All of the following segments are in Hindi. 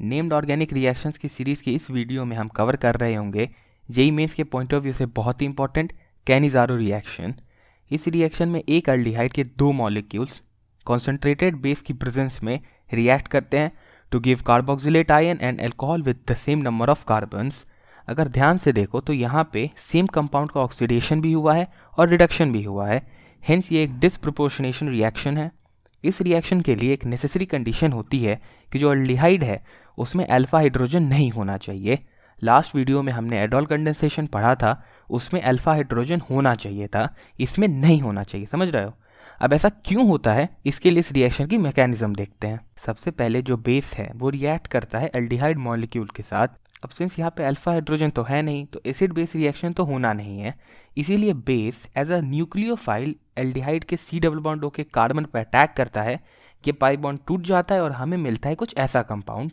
नेम्ड ऑर्गेनिक रिएक्शंस की सीरीज़ की इस वीडियो में हम कवर कर रहे होंगे जेई मेन्स के पॉइंट ऑफ व्यू से बहुत ही इंपॉर्टेंट कैनिजारो रिएक्शन इस रिएक्शन में एक अल्डिहाइड के दो मॉलिक्यूल्स कॉन्सेंट्रेटेड बेस की प्रेजेंस में रिएक्ट करते हैं to give carboxylate ion and alcohol with the same number of carbons अगर ध्यान से देखो तो यहाँ पे सेम कंपाउंड का ऑक्सीडेशन भी हुआ है और रिडक्शन भी हुआ है हेंस ये एक डिसप्रोपोर्शनेशन रिएक्शन है इस रिएक्शन के लिए एक नेसेसरी कंडीशन होती है कि जो अल्डिहाइड है उसमें अल्फ़ा हाइड्रोजन नहीं होना चाहिए लास्ट वीडियो में हमने एडोल कंडेंसेशन पढ़ा था उसमें अल्फ़ा हाइड्रोजन होना चाहिए था इसमें नहीं होना चाहिए समझ रहे हो अब ऐसा क्यों होता है इसके लिए इस रिएक्शन की मैकेनिज्म देखते हैं सबसे पहले जो बेस है वो रिएक्ट करता है अल्डिहाइड मॉलिक्यूल के साथ अब सिंस यहाँ पे अल्फा हाइड्रोजन तो है नहीं तो एसिड बेस रिएक्शन तो होना नहीं है इसीलिए base as a nucleophile aldehyde के C double bond okay carbon पर अटैक करता है ये पाई बॉन्ड टूट जाता है और हमें मिलता है कुछ ऐसा कंपाउंड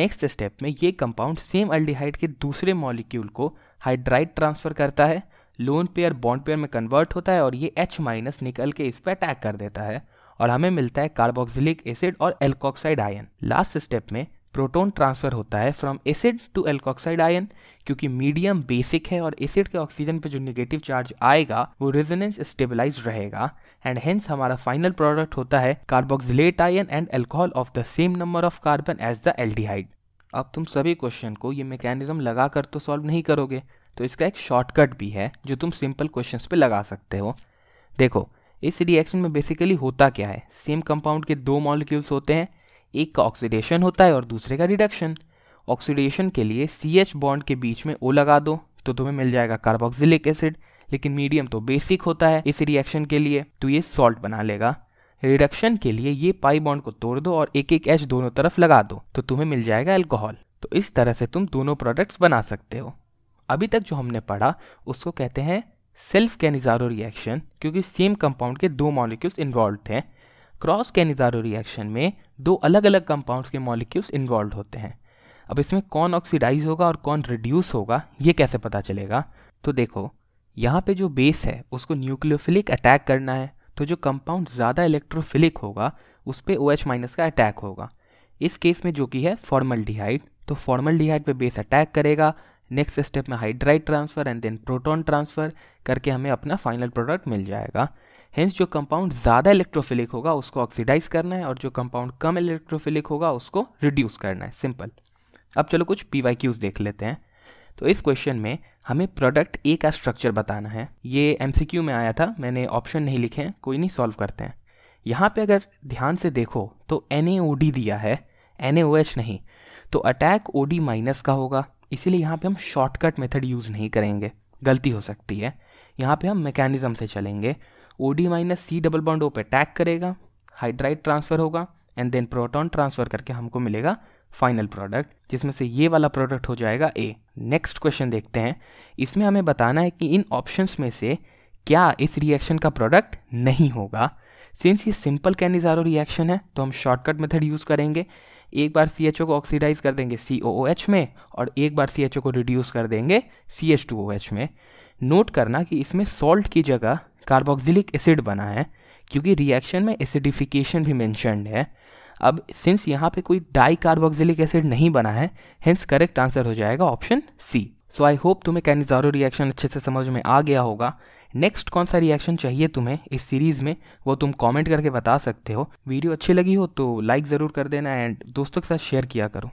नेक्स्ट स्टेप में ये कंपाउंड सेम एल्डिहाइड के दूसरे मॉलिक्यूल को हाइड्राइड ट्रांसफ़र करता है लोन पेयर बॉन्ड पेयर में कन्वर्ट होता है और ये एच माइनस निकल के इस पर अटैक कर देता है और हमें मिलता है कार्बोक्सिलिक एसिड और एल्कोक्साइड आयन लास्ट स्टेप में प्रोटॉन ट्रांसफ़र होता है from acid to alkoxide ion क्योंकि मीडियम बेसिक है और एसिड के ऑक्सीजन पे जो नेगेटिव चार्ज आएगा वो रेजोनेंस स्टेबलाइज रहेगा एंड हेंस हमारा फाइनल प्रोडक्ट होता है carboxylate ion and alcohol of the same number of carbon as the aldehyde अब तुम सभी क्वेश्चन को ये मैकेनिज्म लगा कर तो सॉल्व नहीं करोगे तो इसका एक शॉर्टकट भी है जो तुम सिंपल क्वेश्चंस पे लगा सकते हो देखो इस रिएक्शन में बेसिकली होता क्या है सेम कंपाउंड के दो मॉलिक्यूल्स होते हैं एक का ऑक्सीडेशन होता है और दूसरे का रिडक्शन ऑक्सीडेशन के लिए सी एच बॉन्ड के बीच में ओ लगा दो तो तुम्हें मिल जाएगा कार्बोक्सिलिक एसिड लेकिन मीडियम तो बेसिक होता है इस रिएक्शन के लिए तो ये सॉल्ट बना लेगा रिडक्शन के लिए ये पाई बॉन्ड को तोड़ दो और एक एक एच दोनों तरफ लगा दो तो तुम्हें मिल जाएगा एल्कोहल तो इस तरह से तुम दोनों प्रोडक्ट्स बना सकते हो अभी तक जो हमने पढ़ा उसको कहते हैं सेल्फ कैनिजारो रिएक्शन क्योंकि सेम कंपाउंड के दो मॉलिक्यूल्स इन्वॉल्व थे क्रॉस कैनिजारो रिएक्शन में दो अलग अलग कंपाउंड्स के मॉलिक्यूल्स इन्वॉल्व होते हैं अब इसमें कौन ऑक्सीडाइज होगा और कौन रिड्यूस होगा ये कैसे पता चलेगा तो देखो यहाँ पे जो बेस है उसको न्यूक्लियोफिलिक अटैक करना है तो जो कंपाउंड ज़्यादा इलेक्ट्रोफिलिक होगा उस पर ओ OH माइनस का अटैक होगा इस केस में जो कि है फॉर्मल तो फॉर्मल पे बेस अटैक करेगा नेक्स्ट स्टेप में hydride transfer and then proton transfer करके हमें अपना फाइनल प्रोडक्ट मिल जाएगा हेंस जो कंपाउंड ज़्यादा इलेक्ट्रोफिलिक होगा उसको ऑक्सीडाइज करना है और जो कंपाउंड कम इलेक्ट्रोफिलिक होगा उसको रिड्यूस करना है सिंपल अब चलो कुछ पी वाई क्यूज़ देख लेते हैं तो इस क्वेश्चन में हमें प्रोडक्ट ए का स्ट्रक्चर बताना है ये एम सी क्यू में आया था मैंने ऑप्शन नहीं लिखे हैं कोई नहीं सॉल्व करते हैं यहाँ पे अगर ध्यान से देखो तो एन दिया है एन नहीं तो अटैक ओ डी माइनस का होगा इसीलिए यहाँ पे हम शॉर्टकट मेथड यूज़ नहीं करेंगे गलती हो सकती है यहाँ पे हम मैकेनिज़्म से चलेंगे O D minus C double bond O पे अटैक करेगा हाइड्राइड ट्रांसफ़र होगा एंड देन प्रोटॉन ट्रांसफ़र करके हमको मिलेगा फाइनल प्रोडक्ट जिसमें से ये वाला प्रोडक्ट हो जाएगा ए नेक्स्ट क्वेश्चन देखते हैं इसमें हमें बताना है कि इन ऑप्शंस में से क्या इस रिएक्शन का प्रोडक्ट नहीं होगा सिंस ये सिंपल कैनिजारो रिएक्शन है तो हम शॉर्टकट मेथड यूज़ करेंगे एक बार सी को ऑक्सीडाइज कर देंगे सी में और एक बार सी को रिड्यूस कर देंगे सी में नोट करना कि इसमें सॉल्ट की जगह कार्बोक्सिलिक एसिड बना है क्योंकि रिएक्शन में एसिडिफिकेशन भी मैंशनड है अब सिंस यहाँ पे कोई डाई कार्बोक्सिलिक एसिड नहीं बना है हिंस करेक्ट आंसर हो जाएगा option C so I hope तुम्हें कैनिजारो रिएक्शन अच्छे से समझ में आ गया होगा नेक्स्ट कौन सा रिएक्शन चाहिए तुम्हें इस सीरीज़ में वो तुम कमेंट करके बता सकते हो वीडियो अच्छी लगी हो तो लाइक ज़रूर कर देना एंड दोस्तों के साथ शेयर किया करो